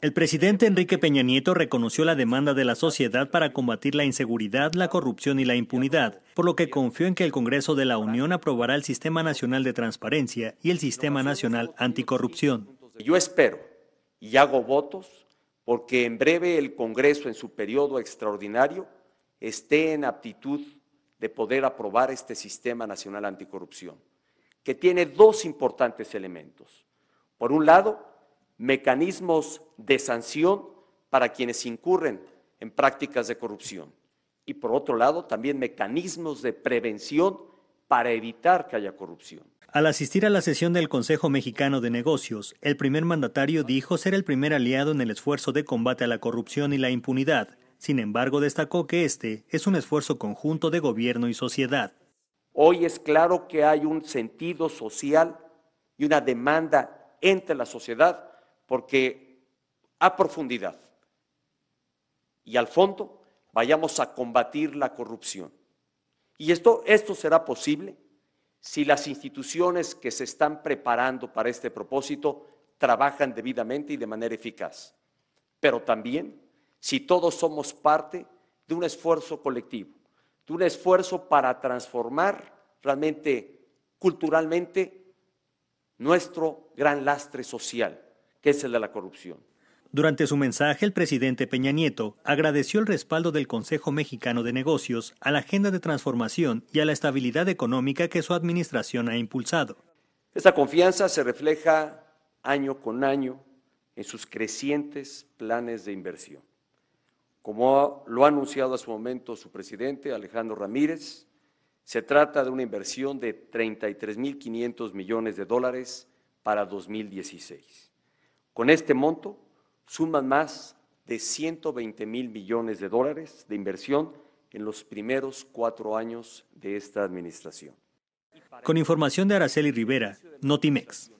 El presidente Enrique Peña Nieto reconoció la demanda de la sociedad para combatir la inseguridad, la corrupción y la impunidad, por lo que confió en que el Congreso de la Unión aprobará el Sistema Nacional de Transparencia y el Sistema Nacional Anticorrupción. Yo espero y hago votos porque en breve el Congreso en su periodo extraordinario esté en aptitud de poder aprobar este Sistema Nacional Anticorrupción, que tiene dos importantes elementos. Por un lado, mecanismos de sanción para quienes incurren en prácticas de corrupción y por otro lado también mecanismos de prevención para evitar que haya corrupción. Al asistir a la sesión del Consejo Mexicano de Negocios, el primer mandatario dijo ser el primer aliado en el esfuerzo de combate a la corrupción y la impunidad. Sin embargo, destacó que este es un esfuerzo conjunto de gobierno y sociedad. Hoy es claro que hay un sentido social y una demanda entre la sociedad porque a profundidad y al fondo vayamos a combatir la corrupción. Y esto, esto será posible si las instituciones que se están preparando para este propósito trabajan debidamente y de manera eficaz, pero también si todos somos parte de un esfuerzo colectivo, de un esfuerzo para transformar realmente culturalmente nuestro gran lastre social que es el de la corrupción. Durante su mensaje, el presidente Peña Nieto agradeció el respaldo del Consejo Mexicano de Negocios a la agenda de transformación y a la estabilidad económica que su administración ha impulsado. Esta confianza se refleja año con año en sus crecientes planes de inversión. Como lo ha anunciado a su momento su presidente Alejandro Ramírez, se trata de una inversión de 33.500 millones de dólares para 2016. Con este monto suman más de 120 mil millones de dólares de inversión en los primeros cuatro años de esta administración. Con información de Araceli Rivera, Notimex.